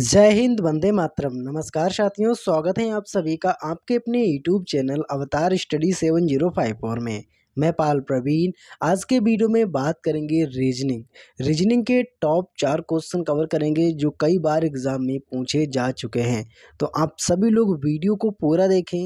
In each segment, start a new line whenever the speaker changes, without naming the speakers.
जय हिंद वंदे मातरम नमस्कार साथियों स्वागत है आप सभी का आपके अपने YouTube channel Avatar study seven zero five four में मैं पाल प्रवीण आज के वीडियो में बात करेंगे रीजनिंग रीजनिंग के टॉप चार क्वेश्चन कवर करेंगे जो कई बार एग्ज़ाम में पूछे जा चुके हैं तो आप सभी लोग वीडियो को पूरा देखें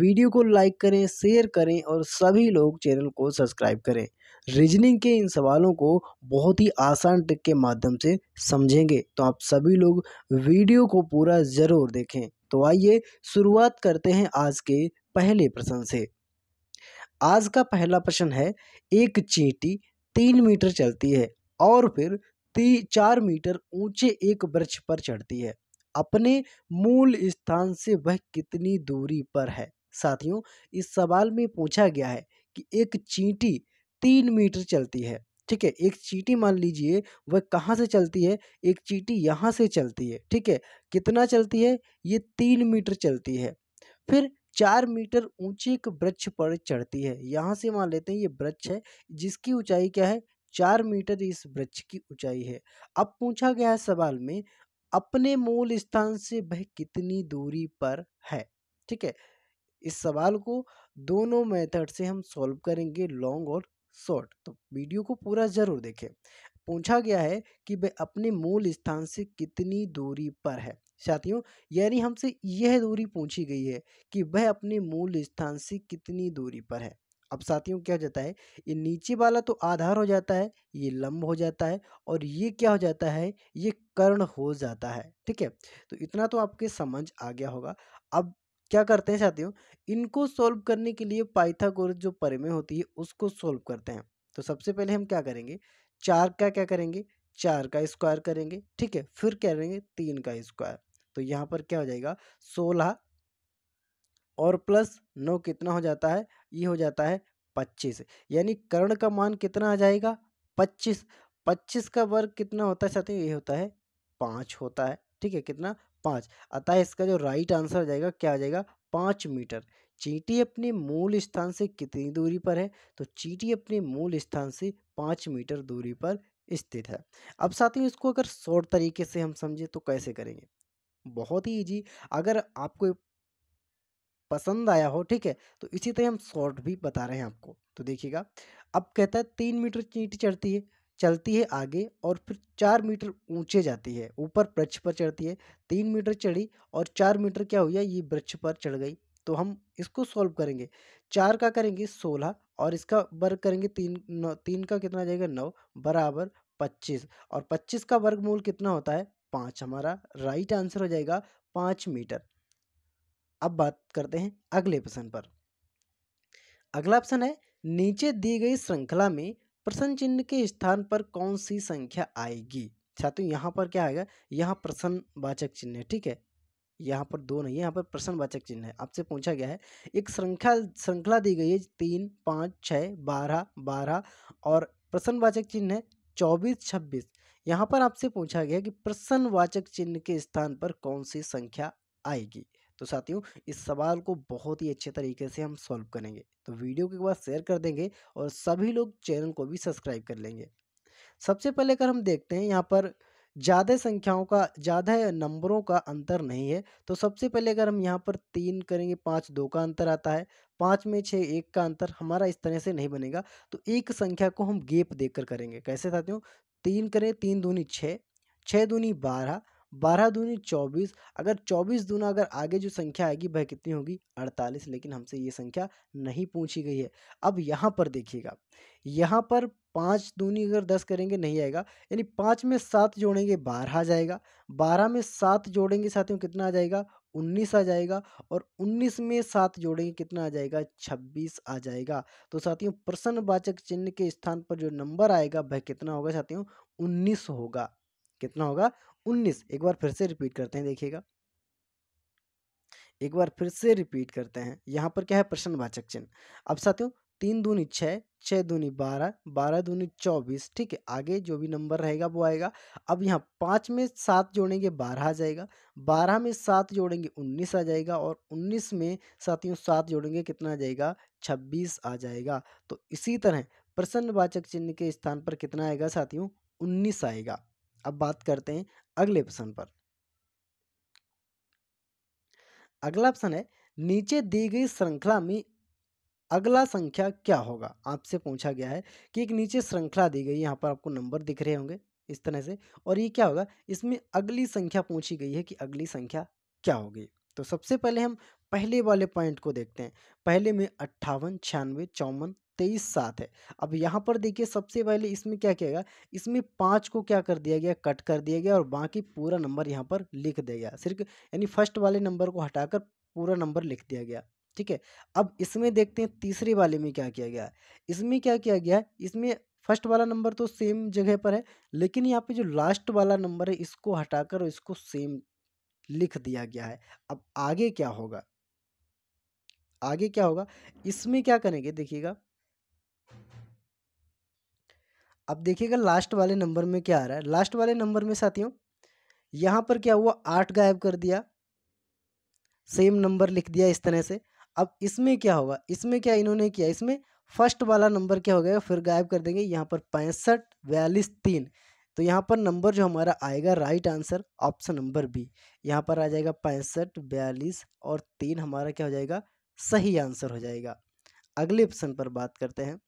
वीडियो को लाइक करें शेयर करें और सभी लोग चैनल को सब्सक्राइब करें रीजनिंग के इन सवालों को बहुत ही आसान ट्रिक के माध्यम से समझेंगे तो आप सभी लोग वीडियो को पूरा ज़रूर देखें तो आइए शुरुआत करते हैं आज के पहले प्रश्न से आज का पहला प्रश्न है एक चींटी तीन मीटर चलती है और फिर ती चार मीटर ऊंचे एक वृक्ष पर चढ़ती है अपने मूल स्थान से वह कितनी दूरी पर है साथियों इस सवाल में पूछा गया है कि एक चींटी तीन मीटर चलती है ठीक है एक चीटी मान लीजिए वह कहाँ से चलती है एक चीटी यहाँ से चलती है ठीक है कितना चलती है ये तीन मीटर चलती है फिर चार मीटर ऊंची एक वृक्ष पर चढ़ती है यहाँ से मान लेते हैं ये वृक्ष है जिसकी ऊंचाई क्या है चार मीटर इस वृक्ष की ऊंचाई है अब पूछा गया है सवाल में अपने मूल स्थान से वह कितनी दूरी पर है ठीक है इस सवाल को दोनों मेथड से हम सॉल्व करेंगे लॉन्ग और शॉर्ट तो वीडियो को पूरा ज़रूर देखें पूछा गया है कि वह अपने मूल स्थान से कितनी दूरी पर है साथियों यानी हमसे यह दूरी पूछी गई है कि वह अपने मूल स्थान से कितनी दूरी पर है अब साथियों क्या हो जाता है ये नीचे वाला तो आधार हो जाता है ये लंब हो जाता है और ये क्या हो जाता है ये कर्ण हो जाता है ठीक है तो इतना तो आपके समझ आ गया होगा अब क्या करते हैं साथियों इनको सॉल्व करने के लिए पाइथागोरस जो परिमेय होती है उसको सॉल्व करते हैं तो सबसे पहले हम क्या करेंगे चार का क्या करेंगे चार का स्क्वायर करेंगे ठीक है फिर क्या करेंगे तीन का स्क्वायर तो यहाँ पर क्या हो जाएगा सोलह और प्लस नौ कितना हो जाता है ये हो जाता है पच्चीस यानी कर्ण का मान कितना आ जाएगा पच्चीस पच्चीस का वर्ग कितना होता है साथियों ये होता है पाँच होता है ठीक है कितना पाँच अतः इसका जो राइट आंसर आ जाएगा क्या आ जाएगा पाँच मीटर चींटी अपने मूल स्थान से कितनी दूरी पर है तो चींटी अपने मूल स्थान से पाँच मीटर दूरी पर स्थित है अब साथ ही इसको अगर शॉर्ट तरीके से हम समझें तो कैसे करेंगे बहुत ही ईजी अगर आपको पसंद आया हो ठीक है तो इसी तरह हम शॉर्ट भी बता रहे हैं आपको तो देखिएगा अब कहता है तीन मीटर चींटी चढ़ती है चलती है आगे और फिर चार मीटर ऊंचे जाती है ऊपर वृक्ष पर चढ़ती है तीन मीटर चढ़ी और चार मीटर क्या हुआ ये वृक्ष पर चढ़ गई तो हम इसको सॉल्व करेंगे चार का करेंगे सोलह और इसका वर्ग करेंगे तीन नौ तीन का कितना जाएगा नौ बराबर पच्चीस और पच्चीस का वर्गमूल कितना होता है पाँच हमारा राइट आंसर हो जाएगा पाँच मीटर अब बात करते हैं अगले प्रश्न पर अगला ऑप्शन है नीचे दी गई श्रृंखला में प्रश्न चिन्ह के स्थान पर कौन सी संख्या आएगी छात्र अच्छा, तो यहाँ पर क्या आएगा यहाँ प्रश्नवाचक चिन्ह है ठीक है यहाँ पर दो नहीं है यहाँ पर प्रश्नवाचक चिन्ह है आपसे पूछा गया है एक श्रृंखला श्रृंखला दी गई है तीन पाँच छः बारह बारह और प्रश्नवाचक चिन्ह है चौबीस छब्बीस यहाँ पर आपसे पूछा गया कि प्रश्नवाचक चिन्ह के स्थान पर कौन सी संख्या आएगी तो साथियों इस सवाल को बहुत ही अच्छे तरीके से हम सॉल्व करेंगे तो वीडियो के बाद शेयर कर देंगे और सभी लोग चैनल को भी सब्सक्राइब कर लेंगे सबसे पहले अगर हम देखते हैं यहाँ पर ज़्यादा संख्याओं का ज़्यादा नंबरों का अंतर नहीं है तो सबसे पहले अगर हम यहाँ पर तीन करेंगे पाँच दो का अंतर आता है पाँच में छः एक का अंतर हमारा इस तरह से नहीं बनेगा तो एक संख्या को हम गेप देकर करेंगे कैसे साथियों तीन करें तीन दूनी छः छः दूनी बारह बारह दूनी चौबीस अगर चौबीस दूना अगर आगे जो संख्या आएगी वह कितनी होगी अड़तालीस लेकिन हमसे ये संख्या नहीं पूछी गई है अब यहाँ पर देखिएगा यहाँ पर पाँच दूनी अगर दस करेंगे नहीं आएगा यानी पाँच में सात जोड़ेंगे बारह आ जाएगा बारह में सात जोड़ेंगे साथियों कितना आ जाएगा उन्नीस आ जाएगा और उन्नीस में सात जोड़ेंगे कितना आ जाएगा छब्बीस आ जाएगा तो साथियों वाचक चिन्ह के स्थान पर जो नंबर आएगा वह कितना होगा साथियों उन्नीस होगा कितना होगा उन्नीस एक बार फिर से रिपीट करते हैं देखिएगा एक बार फिर से रिपीट करते हैं यहाँ पर क्या है प्रश्नवाचक चिन्ह अब साथियों तीन दूनी छः छः दूनी बारह बारह दूनी चौबीस ठीक है आगे जो भी नंबर रहेगा वो आएगा अब यहाँ पाँच में सात जोड़ेंगे बारह आ जाएगा बारह में सात जोड़ेंगे उन्नीस आ जाएगा और उन्नीस में साथियों सात जोड़ेंगे कितना आ जाएगा छब्बीस आ जाएगा तो इसी तरह प्रसन्नवाचक चिन्ह के स्थान पर कितना आएगा साथियों उन्नीस आएगा अब बात करते हैं अगले ऑप्शन पर अगला ऑप्शन है नीचे दी गई श्रृंखला में अगला संख्या क्या होगा आपसे पूछा गया है कि एक नीचे श्रृंखला दी गई यहाँ पर आपको नंबर दिख रहे होंगे इस तरह से और ये क्या होगा इसमें अगली संख्या पूछी गई है कि अगली संख्या क्या होगी तो सबसे पहले हम पहले वाले पॉइंट को देखते हैं पहले में अट्ठावन छियानवे चौवन तेईस सात है अब यहाँ पर देखिए सबसे पहले इसमें क्या किया गया इसमें पाँच को क्या कर दिया गया कट कर दिया गया और बाकी पूरा नंबर यहाँ पर लिख दिया गया सिर्फ यानी फर्स्ट वाले नंबर को हटाकर पूरा नंबर लिख दिया गया ठीक है अब इसमें देखते हैं तीसरे वाले में क्या किया गया इसमें क्या किया गया इसमें फर्स्ट वाला नंबर तो सेम जगह पर है लेकिन यहाँ पे जो लास्ट वाला नंबर है इसको हटाकर और इसको सेम लिख दिया गया है अब आगे क्या होगा आगे क्या होगा इसमें क्या करेंगे देखिएगा अब देखिएगा लास्ट वाले नंबर में क्या आ रहा है लास्ट वाले नंबर में साथियों यहाँ पर क्या हुआ आठ गायब कर दिया सेम नंबर लिख दिया इस तरह से अब इसमें क्या होगा इसमें क्या इन्होंने किया इसमें फर्स्ट वाला नंबर क्या हो गया फिर गायब कर देंगे यहाँ पर पैंसठ बयालीस तीन तो यहाँ पर नंबर जो हमारा आएगा right answer option number B यहाँ पर आ जाएगा पैंसठ बयालीस और तीन हमारा क्या हो जाएगा सही आंसर हो जाएगा अगले ऑप्शन पर बात करते हैं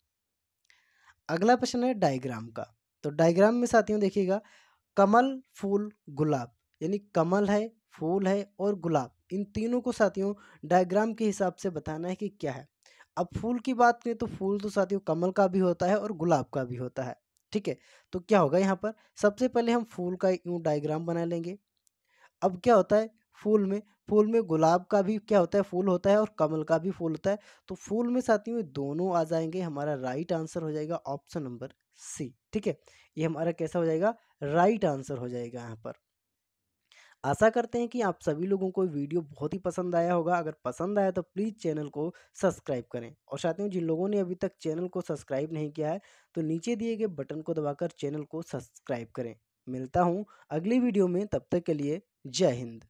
अगला प्रश्न है डायग्राम का तो डायग्राम में साथियों देखिएगा कमल फूल गुलाब यानी कमल है फूल है और गुलाब इन तीनों को साथियों डायग्राम के हिसाब से बताना है कि क्या है अब फूल की बात करें तो फूल तो साथियों कमल का भी होता है और गुलाब का भी होता है ठीक है तो क्या होगा यहाँ पर सबसे पहले हम फूल का यूँ डायग्राम बना लेंगे अब क्या होता है फूल में फूल में गुलाब का भी क्या होता है फूल होता है और कमल का भी फूल होता है तो फूल में साथियों दोनों आ जाएंगे हमारा राइट आंसर हो जाएगा ऑप्शन नंबर सी ठीक है ये हमारा कैसा हो जाएगा राइट आंसर हो जाएगा यहाँ पर आशा करते हैं कि आप सभी लोगों को वीडियो बहुत ही पसंद आया होगा अगर पसंद आया तो प्लीज़ चैनल को सब्सक्राइब करें और साथियों जिन लोगों ने अभी तक चैनल को सब्सक्राइब नहीं किया है तो नीचे दिए गए बटन को दबाकर चैनल को सब्सक्राइब करें मिलता हूँ अगली वीडियो में तब तक के लिए जय हिंद